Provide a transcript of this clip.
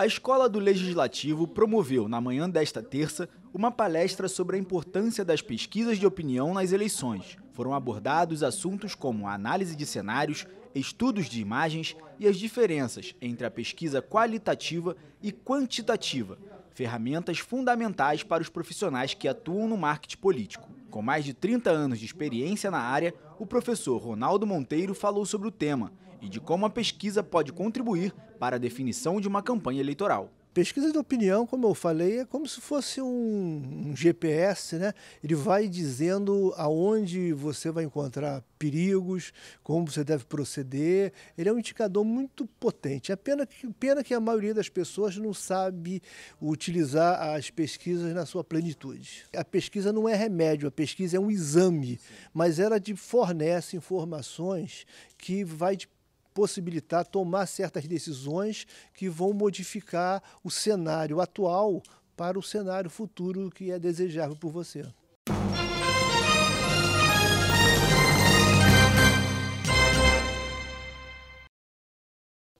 A Escola do Legislativo promoveu, na manhã desta terça, uma palestra sobre a importância das pesquisas de opinião nas eleições. Foram abordados assuntos como a análise de cenários, estudos de imagens e as diferenças entre a pesquisa qualitativa e quantitativa, ferramentas fundamentais para os profissionais que atuam no marketing político. Com mais de 30 anos de experiência na área, o professor Ronaldo Monteiro falou sobre o tema e de como a pesquisa pode contribuir para a definição de uma campanha eleitoral pesquisa de opinião, como eu falei, é como se fosse um, um, GPS, né? Ele vai dizendo aonde você vai encontrar perigos, como você deve proceder. Ele é um indicador muito potente. É pena que, pena que a maioria das pessoas não sabe utilizar as pesquisas na sua plenitude. A pesquisa não é remédio, a pesquisa é um exame, mas ela te fornece informações que vai te possibilitar tomar certas decisões que vão modificar o cenário atual para o cenário futuro que é desejável por você.